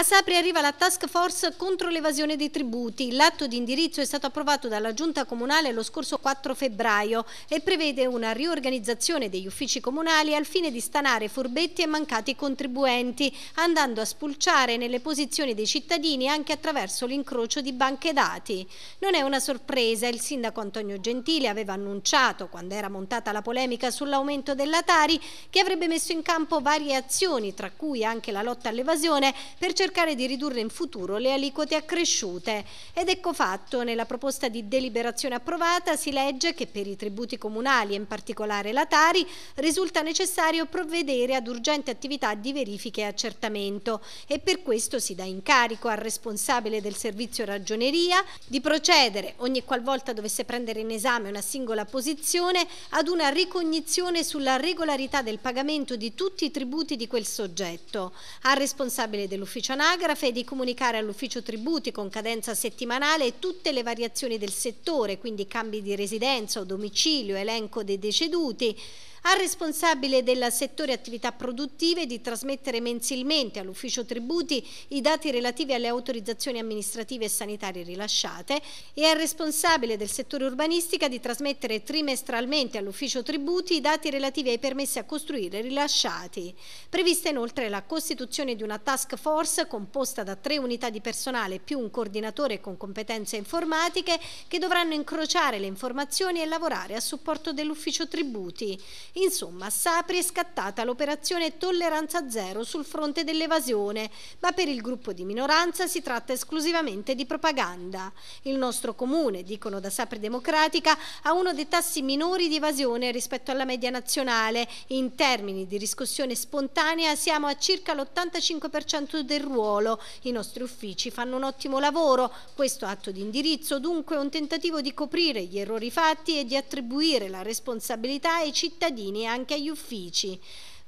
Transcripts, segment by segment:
A Sapri arriva la task force contro l'evasione dei tributi. L'atto di indirizzo è stato approvato dalla Giunta Comunale lo scorso 4 febbraio e prevede una riorganizzazione degli uffici comunali al fine di stanare furbetti e mancati contribuenti, andando a spulciare nelle posizioni dei cittadini anche attraverso l'incrocio di banche dati. Non è una sorpresa, il sindaco Antonio Gentile aveva annunciato, quando era montata la polemica sull'aumento della Tari, che avrebbe messo in campo varie azioni, tra cui anche la lotta all'evasione, per cercare cercare di ridurre in futuro le aliquote accresciute. Ed ecco fatto, nella proposta di deliberazione approvata si legge che per i tributi comunali e in particolare la Tari risulta necessario provvedere ad urgente attività di verifica e accertamento e per questo si dà incarico al responsabile del servizio ragioneria di procedere ogni qualvolta dovesse prendere in esame una singola posizione ad una ricognizione sulla regolarità del pagamento di tutti i tributi di quel soggetto. Al responsabile dell'ufficio anagrafe e di comunicare all'ufficio tributi con cadenza settimanale tutte le variazioni del settore, quindi cambi di residenza o domicilio, elenco dei deceduti, al responsabile del settore attività produttive di trasmettere mensilmente all'ufficio tributi i dati relativi alle autorizzazioni amministrative e sanitarie rilasciate e al responsabile del settore urbanistica di trasmettere trimestralmente all'ufficio tributi i dati relativi ai permessi a costruire rilasciati. Prevista inoltre la costituzione di una task force composta da tre unità di personale più un coordinatore con competenze informatiche che dovranno incrociare le informazioni e lavorare a supporto dell'ufficio tributi. Insomma, a Sapri è scattata l'operazione Tolleranza Zero sul fronte dell'evasione, ma per il gruppo di minoranza si tratta esclusivamente di propaganda. Il nostro comune, dicono da Sapri Democratica, ha uno dei tassi minori di evasione rispetto alla media nazionale. In termini di riscossione spontanea siamo a circa l'85% del ruolo ruolo, i nostri uffici fanno un ottimo lavoro. Questo atto di indirizzo dunque è un tentativo di coprire gli errori fatti e di attribuire la responsabilità ai cittadini e anche agli uffici.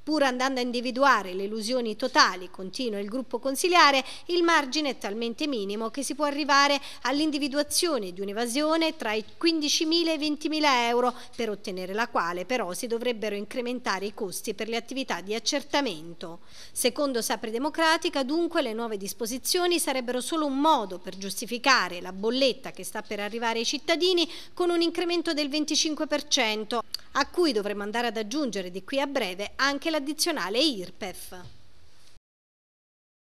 Pur andando a individuare le illusioni totali, continua il gruppo consiliare, il margine è talmente minimo che si può arrivare all'individuazione di un'evasione tra i 15.000 e i 20.000 euro, per ottenere la quale però si dovrebbero incrementare i costi per le attività di accertamento. Secondo Sapri Democratica, dunque, le nuove disposizioni sarebbero solo un modo per giustificare la bolletta che sta per arrivare ai cittadini con un incremento del 25%, a cui dovremo andare ad aggiungere di qui a breve anche l'addizionale IRPEF.